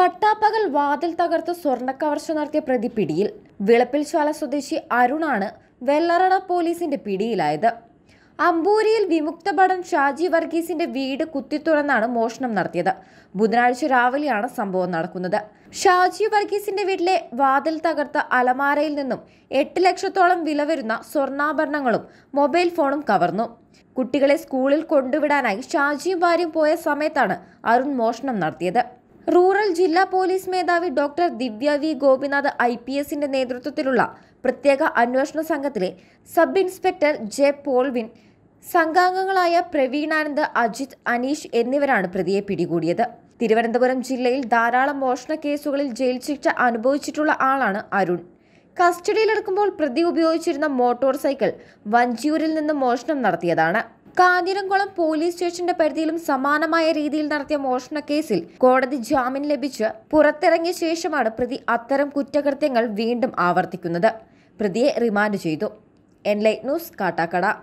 പട്ടാപ്പകൽ വാതിൽ തകർത്ത് സ്വർണ്ണ കവർച്ച നടത്തിയ പ്രതി പിടിയിൽ വിളപ്പിൽശാല സ്വദേശി അരുണാണ് വെള്ളറട പോലീസിന്റെ പിടിയിലായത് അമ്പൂരിയിൽ വിമുക്ത ഭടൻ ഷാജി വർഗീസിന്റെ വീട് കുത്തിത്തുറന്നാണ് മോഷണം നടത്തിയത് ബുധനാഴ്ച രാവിലെയാണ് സംഭവം നടക്കുന്നത് ഷാജി വർഗീസിന്റെ വീട്ടിലെ വാതിൽ തകർത്ത അലമാരയിൽ നിന്നും എട്ട് ലക്ഷത്തോളം വില വരുന്ന സ്വർണ്ണാഭരണങ്ങളും മൊബൈൽ ഫോണും കവർന്നു കുട്ടികളെ സ്കൂളിൽ കൊണ്ടുവിടാനായി ഷാജിയും ഭാര്യയും പോയ സമയത്താണ് അരുൺ മോഷണം നടത്തിയത് റൂറൽ ജില്ലാ പോലീസ് മേധാവി doctor Divya V Gopinath I P എസിന്റെ നേതൃത്വത്തിലുള്ള പ്രത്യേക അന്വേഷണ സംഘത്തിലെ സബ് ഇൻസ്പെക്ടർ ജെ പോൾവിൻ സംഘാംഗങ്ങളായ പ്രവീണാനന്ദ് അജിത് അനീഷ് എന്നിവരാണ് പ്രതിയെ പിടികൂടിയത് തിരുവനന്തപുരം ജില്ലയിൽ ധാരാളം മോഷണ കേസുകളിൽ ജയിൽ ശിക്ഷ അനുഭവിച്ചിട്ടുള്ള ആളാണ് അരുൺ കസ്റ്റഡിയിലെടുക്കുമ്പോൾ പ്രതി ഉപയോഗിച്ചിരുന്ന മോട്ടോർ സൈക്കിൾ വഞ്ചിയൂരിൽ നിന്ന് മോഷണം നടത്തിയതാണ് കാഞ്ഞിരംകുളം പോലീസ് സ്റ്റേഷന്റെ പരിധിയിലും സമാനമായ രീതിയിൽ നടത്തിയ മോഷണ കേസിൽ കോടതി ജാമ്യം ലഭിച്ച് പുറത്തിറങ്ങിയ ശേഷമാണ് പ്രതി അത്തരം കുറ്റകൃത്യങ്ങൾ വീണ്ടും ആവർത്തിക്കുന്നത് പ്രതിയെ റിമാൻഡ് ചെയ്തു എൻ ലൈറ്റ് ന്യൂസ് കാട്ടാക്കട